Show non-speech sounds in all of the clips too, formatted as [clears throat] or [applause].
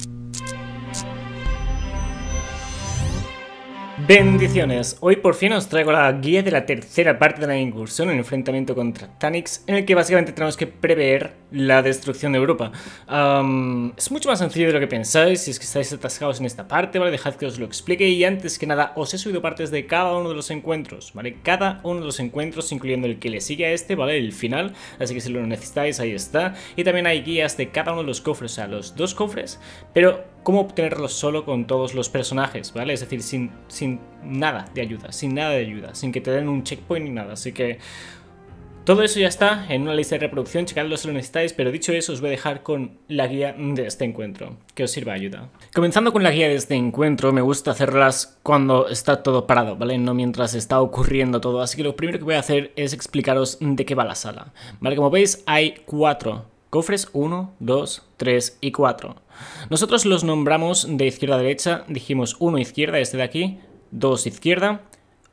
you Bendiciones, hoy por fin os traigo la guía de la tercera parte de la incursión, el enfrentamiento contra Tanix, en el que básicamente tenemos que prever la destrucción de Europa. es mucho más sencillo de lo que pensáis, si es que estáis atascados en esta parte, ¿vale? Dejad que os lo explique y antes que nada os he subido partes de cada uno de los encuentros, ¿vale? Cada uno de los encuentros, incluyendo el que le sigue a este, ¿vale? El final, así que si lo necesitáis, ahí está. Y también hay guías de cada uno de los cofres, o sea, los dos cofres, pero cómo obtenerlo solo con todos los personajes, ¿vale? Es decir, sin, sin nada de ayuda, sin nada de ayuda, sin que te den un checkpoint ni nada. Así que todo eso ya está en una lista de reproducción, checadlo si lo necesitáis, pero dicho eso os voy a dejar con la guía de este encuentro, que os sirva de ayuda. Comenzando con la guía de este encuentro, me gusta hacerlas cuando está todo parado, ¿vale? No mientras está ocurriendo todo, así que lo primero que voy a hacer es explicaros de qué va la sala, ¿vale? Como veis hay cuatro Cofres 1, 2, 3 y 4. Nosotros los nombramos de izquierda a derecha. Dijimos 1 izquierda, este de aquí, 2 izquierda,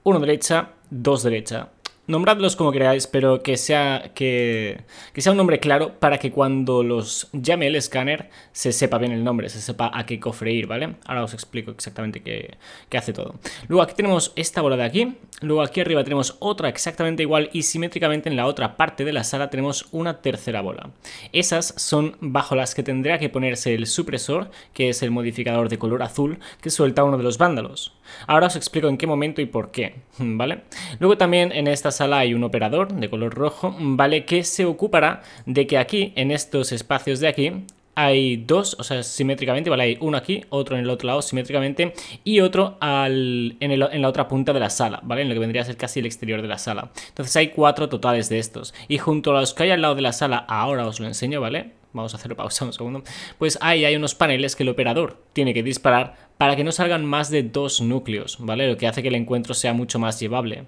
1 derecha, 2 derecha. Nombradlos como queráis, pero que sea, que, sea un nombre claro para que cuando los llame el escáner se sepa bien el nombre, se sepa a qué cofre ir, ¿vale? Ahora os explico exactamente qué, hace todo. Luego aquí tenemos esta bola de aquí, luego aquí arriba tenemos otra exactamente igual y simétricamente en la otra parte de la sala tenemos una tercera bola. Esas son bajo las que tendría que ponerse el supresor, que es el modificador de color azul que suelta uno de los vándalos. Ahora os explico en qué momento y por qué, [laughs] ¿vale? Luego también en estas sala hay un operador de color rojo, ¿vale? Que se ocupará de que aquí, en estos espacios de aquí, hay dos, o sea, simétricamente, ¿vale? Hay uno aquí, otro en el otro lado, simétricamente, y otro al, en, en, la otra punta de la sala, ¿vale? En lo que vendría a ser casi el exterior de la sala. Entonces hay cuatro totales de estos. Y junto a los que hay al lado de la sala, ahora os lo enseño, ¿vale? Vamos a hacer pausa un segundo. Pues ahí hay unos paneles que el operador tiene que disparar para que no salgan más de dos núcleos, ¿vale? Lo que hace que el encuentro sea mucho más llevable.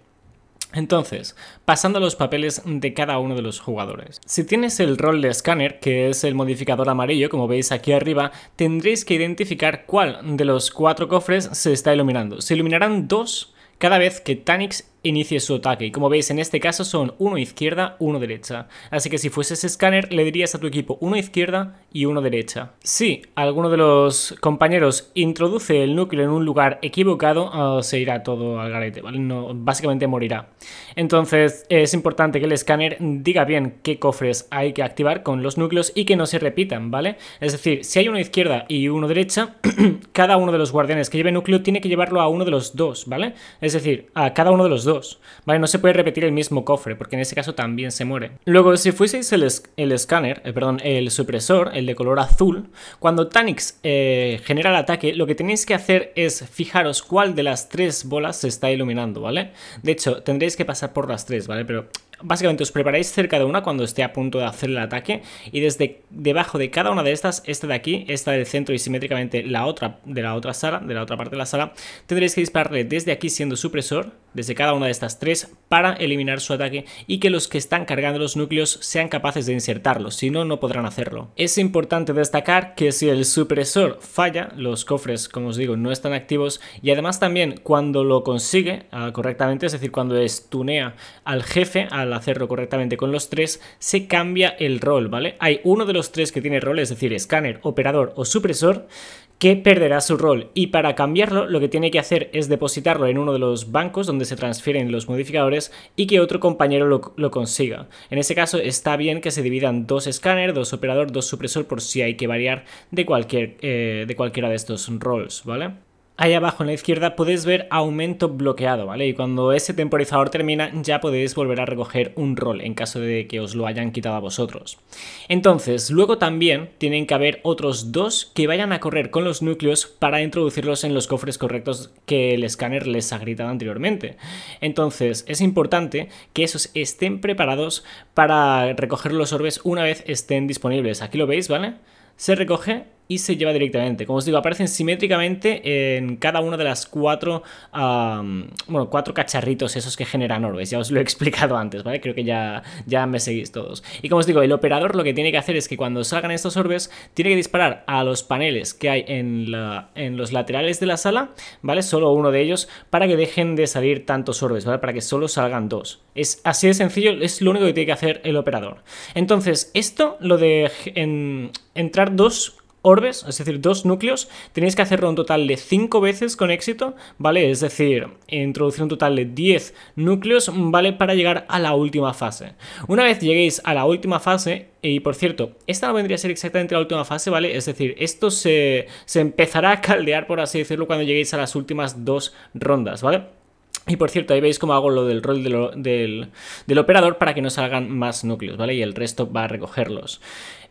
Entonces, pasando a los papeles de cada uno de los jugadores. Si tienes el rol de escáner, que es el modificador amarillo, como veis aquí arriba, tendréis que identificar cuál de los cuatro cofres se está iluminando. Se iluminarán dos cada vez que Tanix inicie su ataque. Y como veis, en este caso son uno izquierda, uno derecha. Así que si fueses escáner, le dirías a tu equipo uno izquierda y uno derecha. Si alguno de los compañeros introduce el núcleo en un lugar equivocado, ah, se irá todo al garete, ¿vale? No, básicamente morirá. Entonces es importante que el escáner diga bien qué cofres hay que activar con los núcleos y que no se repitan, ¿vale? Es decir, si hay uno izquierda y uno derecha, [clears throat] cada uno de los guardianes que lleve núcleo tiene que llevarlo a uno de los dos, ¿vale? Es decir, a cada uno de los dos, ¿vale? No se puede repetir el mismo cofre, porque en ese caso también se muere. Luego, si fueseis el, escáner, eh, perdón, el supresor, el el de color azul, cuando Tanix eh, genera el ataque, lo que tenéis que hacer es fijaros cuál de las tres bolas se está iluminando, ¿vale? De hecho, tendréis que pasar por las tres, ¿vale? Pero Básicamente os preparáis cerca de una cuando esté a punto de hacer el ataque y desde debajo de cada una de estas, esta de aquí, esta del centro y simétricamente la otra de la otra sala, de la otra parte de la sala, tendréis que dispararle desde aquí siendo supresor, desde cada una de estas tres, para eliminar su ataque y que los que están cargando los núcleos sean capaces de insertarlos, si no, no podrán hacerlo. Es importante destacar que si el supresor falla, los cofres, como os digo, no están activos y además también cuando lo consigue ah, correctamente, es decir, cuando estunea al jefe, al al hacerlo correctamente con los tres, se cambia el rol, ¿vale? Hay uno de los tres que tiene rol, es decir, escáner, operador o supresor, que perderá su rol. Y para cambiarlo, lo que tiene que hacer es depositarlo en uno de los bancos donde se transfieren los modificadores y que otro compañero lo, consiga. En ese caso, está bien que se dividan dos escáner, dos operador, dos supresor, por si hay que variar de, cualquier, eh, de cualquiera de estos roles, ¿vale? Ahí abajo en la izquierda podéis ver aumento bloqueado, ¿vale? Y cuando ese temporizador termina ya podéis volver a recoger un rol en caso de que os lo hayan quitado a vosotros. Entonces, luego también tienen que haber otros dos que vayan a correr con los núcleos para introducirlos en los cofres correctos que el escáner les ha gritado anteriormente. Entonces, es importante que esos estén preparados para recoger los orbes una vez estén disponibles. Aquí lo veis, ¿vale? Se recoge y se lleva directamente. Como os digo, aparecen simétricamente en cada uno de las cuatro, bueno, cuatro cacharritos esos que generan orbes. Ya os lo he [laughs] explicado antes, ¿vale? Creo que ya, ya me seguís todos. Y como os digo, el operador lo que tiene que hacer es que cuando salgan estos orbes, tiene que disparar a los paneles que hay en, los laterales de la sala, ¿vale? Solo uno de ellos, para que dejen de salir tantos orbes, ¿vale? Para que solo salgan dos. Es así de sencillo, es lo único que tiene que hacer el operador. Entonces, esto, lo de entrar dos orbes, es decir, dos núcleos, tenéis que hacerlo un total de 5 veces con éxito, ¿vale? Es decir, introducir un total de 10 núcleos, ¿vale? Para llegar a la última fase. Una vez lleguéis a la última fase, y por cierto, esta no vendría a ser exactamente la última fase, ¿vale? Es decir, esto se, se empezará a caldear, por así decirlo, cuando lleguéis a las últimas dos rondas, ¿vale? Y por cierto, ahí veis cómo hago lo del rol del, operador para que no salgan más núcleos, ¿vale? Y el resto va a recogerlos.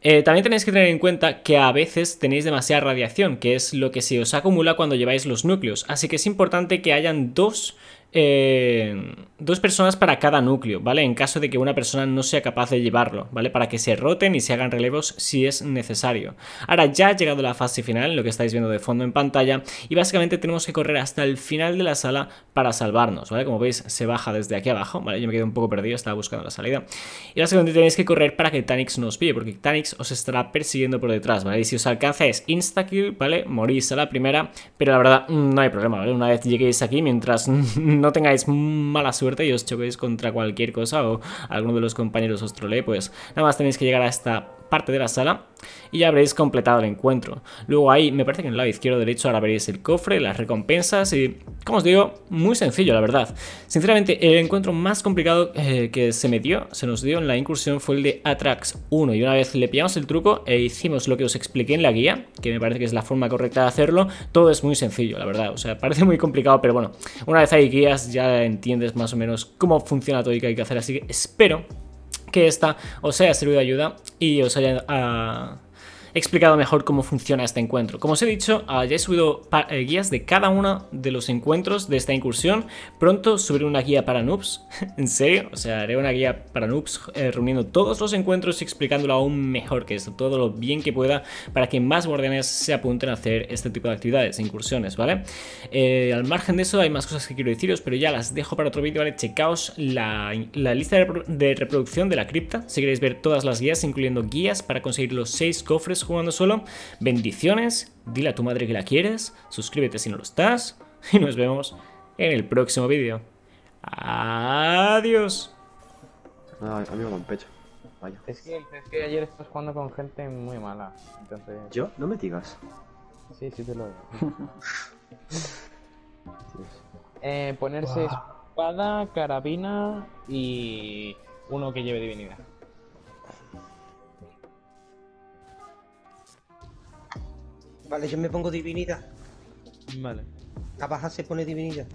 Eh, también tenéis que tener en cuenta que a veces tenéis demasiada radiación, que es lo que se os acumula cuando lleváis los núcleos. Así que es importante que hayan dos eh, dos personas para cada núcleo, ¿vale? En caso de que una persona no sea capaz de llevarlo, ¿vale? Para que se roten y se hagan relevos si es necesario. Ahora ya ha llegado la fase final, lo que estáis viendo de fondo en pantalla, y básicamente tenemos que correr hasta el final de la sala para salvarnos, ¿vale? Como veis, se baja desde aquí abajo, ¿vale? Yo me quedé un poco perdido, estaba buscando la salida. Y básicamente tenéis que correr para que Tanix no os pille, porque Tanix os estará persiguiendo por detrás, ¿vale? Y si os alcanza es insta-kill, ¿vale? Morís a la primera, pero la verdad mm, no hay problema, ¿vale? Una vez lleguéis aquí, mientras [laughs] no tengáis mala suerte y os choquéis contra cualquier cosa o alguno de los compañeros os trolee, pues nada más tenéis que llegar a esta parte de la sala y ya habréis completado el encuentro. Luego ahí, me parece que en el lado izquierdo derecho ahora veréis el cofre, las recompensas y, como os digo, muy sencillo la verdad. Sinceramente, el encuentro más complicado eh, que se me dio, se nos dio en la incursión fue el de Atrax 1 y una vez le pillamos el truco e hicimos lo que os expliqué en la guía, que me parece que es la forma correcta de hacerlo, todo es muy sencillo la verdad, o sea, parece muy complicado, pero bueno, una vez hay guías ya entiendes más o menos cómo funciona todo y qué hay que hacer, así que espero que esta os haya servido de ayuda y os haya... Uh, explicado mejor cómo funciona este encuentro. Como os he dicho, ah, ya he subido eh, guías de cada uno de los encuentros de esta incursión. Pronto subiré una guía para noobs, [laughs] en serio, o sea, haré una guía para noobs eh, reuniendo todos los encuentros y explicándolo aún mejor que esto, todo lo bien que pueda para que más guardianes se apunten a hacer este tipo de actividades, incursiones, ¿vale? Eh, al margen de eso hay más cosas que quiero deciros, pero ya las dejo para otro vídeo, ¿vale? Checaos la, la lista de reproducción de la cripta, si queréis ver todas las guías, incluyendo guías para conseguir los 6 cofres jugando solo. Bendiciones, dile a tu madre que la quieres, suscríbete si no lo estás y nos vemos en el próximo vídeo. Adiós. Ah, a pecho. Vaya. Es que, es que ayer estás jugando con gente muy mala. Entonces... ¿Yo? No me digas. Sí, sí te lo [laughs] eh, ponerse espada, carabina y uno que lleve divinidad. Vale, yo me pongo divinidad. Vale. La baja se pone divinidad.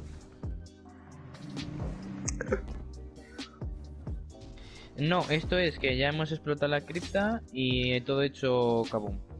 No, esto es que ya hemos explotado la cripta y todo hecho kaboom.